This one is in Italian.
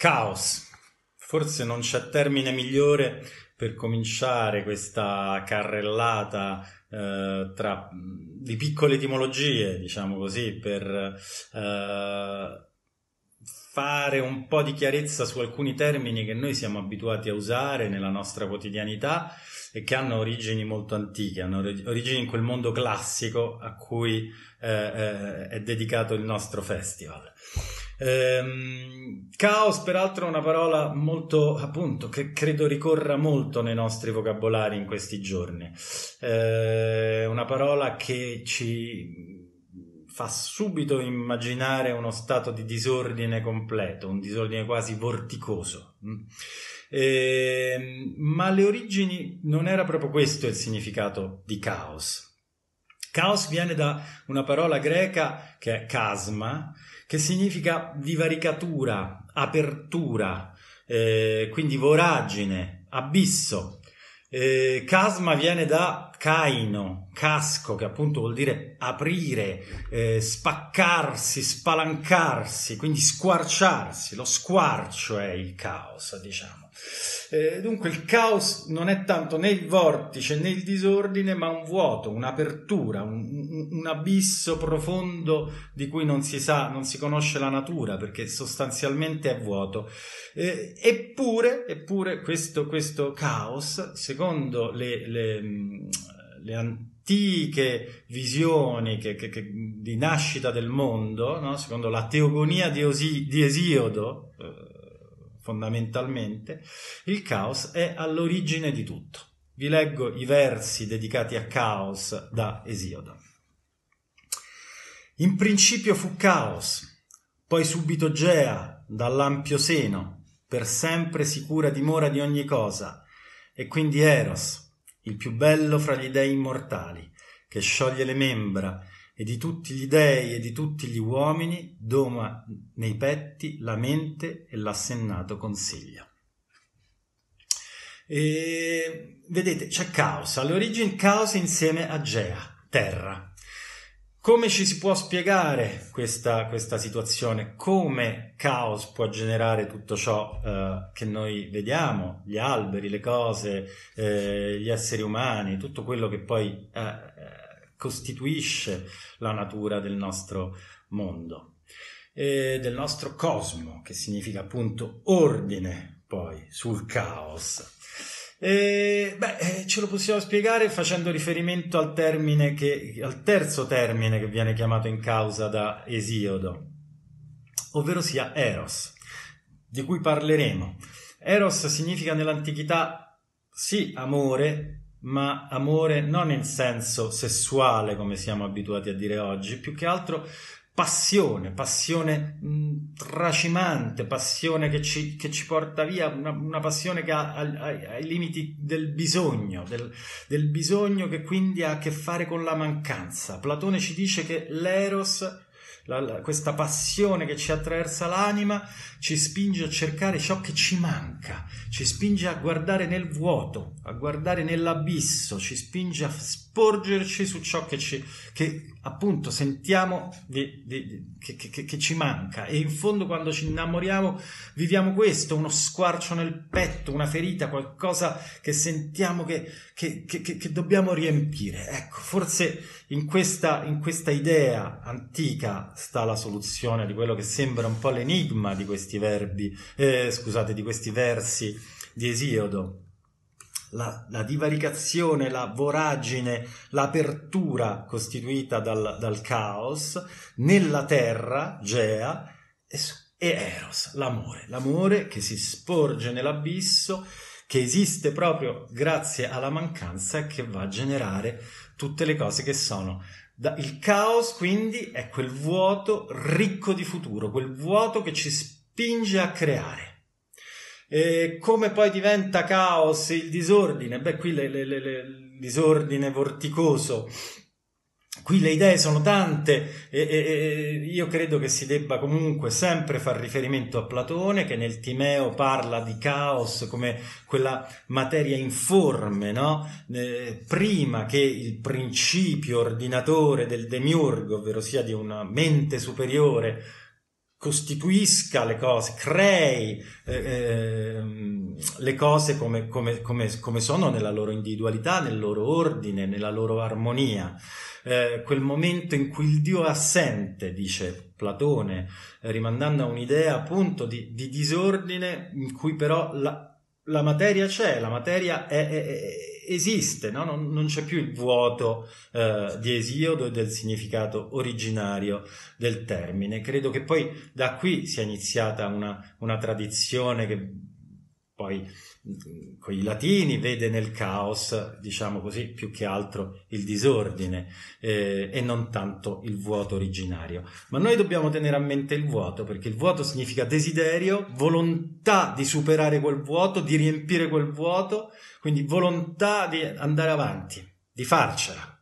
Caos. Forse non c'è termine migliore per cominciare questa carrellata eh, tra, mm, di piccole etimologie, diciamo così, per eh, fare un po' di chiarezza su alcuni termini che noi siamo abituati a usare nella nostra quotidianità e che hanno origini molto antiche, hanno origini in quel mondo classico a cui eh, eh, è dedicato il nostro festival. Ehm, caos, peraltro, è una parola molto, appunto, che credo ricorra molto nei nostri vocabolari in questi giorni. Ehm, una parola che ci fa subito immaginare uno stato di disordine completo, un disordine quasi vorticoso. Eh, ma le origini non era proprio questo il significato di caos. Caos viene da una parola greca che è casma, che significa divaricatura, apertura, eh, quindi voragine, abisso. Eh, casma viene da Caino, casco, che appunto vuol dire aprire, eh, spaccarsi, spalancarsi, quindi squarciarsi, lo squarcio è il caos, diciamo. Eh, dunque il caos non è tanto né il vortice né il disordine, ma un vuoto, un'apertura, un, un abisso profondo di cui non si sa, non si conosce la natura, perché sostanzialmente è vuoto. Eh, eppure, eppure questo, questo, caos, secondo le, le le antiche visioni che, che, che, di nascita del mondo, no? secondo la teogonia di, Osi, di Esiodo, eh, fondamentalmente, il caos è all'origine di tutto. Vi leggo i versi dedicati a caos da Esiodo. In principio fu caos, poi subito Gea, dall'ampio seno, per sempre sicura dimora di ogni cosa, e quindi Eros, il più bello fra gli dei immortali, che scioglie le membra, e di tutti gli dei e di tutti gli uomini doma nei petti la mente e l'assennato consiglia. E, vedete, c'è causa, all'origine caos insieme a Gea, terra. Come ci si può spiegare questa, questa situazione? Come caos può generare tutto ciò eh, che noi vediamo, gli alberi, le cose, eh, gli esseri umani, tutto quello che poi eh, eh costituisce la natura del nostro mondo, e del nostro cosmo, che significa appunto ordine poi sul caos. E, eh, beh, eh, ce lo possiamo spiegare facendo riferimento al, che, al terzo termine che viene chiamato in causa da Esiodo, ovvero sia Eros, di cui parleremo. Eros significa nell'antichità sì amore, ma amore non in senso sessuale come siamo abituati a dire oggi, più che altro passione, passione mh, mm, tracimante, passione che ci, che ci, porta via, una, una passione che ha, ha, ai limiti del bisogno, del, del bisogno che quindi ha a che fare con la mancanza. Platone ci dice che l'eros la, la, questa passione che ci attraversa l'anima ci spinge a cercare ciò che ci manca, ci spinge a guardare nel vuoto, a guardare nell'abisso, ci spinge a sporgerci su ciò che, ci, che appunto sentiamo di, di, che, che, che, ci manca e in fondo quando ci innamoriamo viviamo questo, uno squarcio nel petto, una ferita, qualcosa che sentiamo che, dobbiamo riempire. Ecco, forse in questa, in questa idea antica sta la soluzione di quello che sembra un po' l'enigma di questi verbi, eh, scusate, di questi versi di Esiodo la, la divaricazione, la voragine, l'apertura costituita dal, dal caos, nella terra, Gea, e, e Eros, l'amore, l'amore che si sporge nell'abisso, che esiste proprio grazie alla mancanza e che va a generare tutte le cose che sono. il caos quindi è quel vuoto ricco di futuro, quel vuoto che ci spinge a creare. E come poi diventa caos il disordine? Beh, qui le, le, le, il disordine vorticoso. Qui le idee sono tante e, e, e, io credo che si debba comunque sempre far riferimento a Platone che nel Timeo parla di caos come quella materia informe, no? eh, prima che il principio ordinatore del demiurgo, ovvero sia di una mente superiore, costituisca le cose, crei eh, ehm, le cose come, come, come, come, sono nella loro individualità, nel loro ordine, nella loro armonia. Eh, quel momento in cui il Dio è assente, dice Platone, rimandando a un'idea appunto di, di, disordine in cui però la, la materia c'è, la materia è, è esiste, no? non, non, c'è più il vuoto eh, di Esiodo e del significato originario del termine. Credo che poi da qui sia iniziata una, una tradizione che poi con i latini vede nel caos, diciamo così, più che altro il disordine eh, e non tanto il vuoto originario. Ma noi dobbiamo tenere a mente il vuoto, perché il vuoto significa desiderio, volontà di superare quel vuoto, di riempire quel vuoto, quindi volontà di andare avanti, di farcela.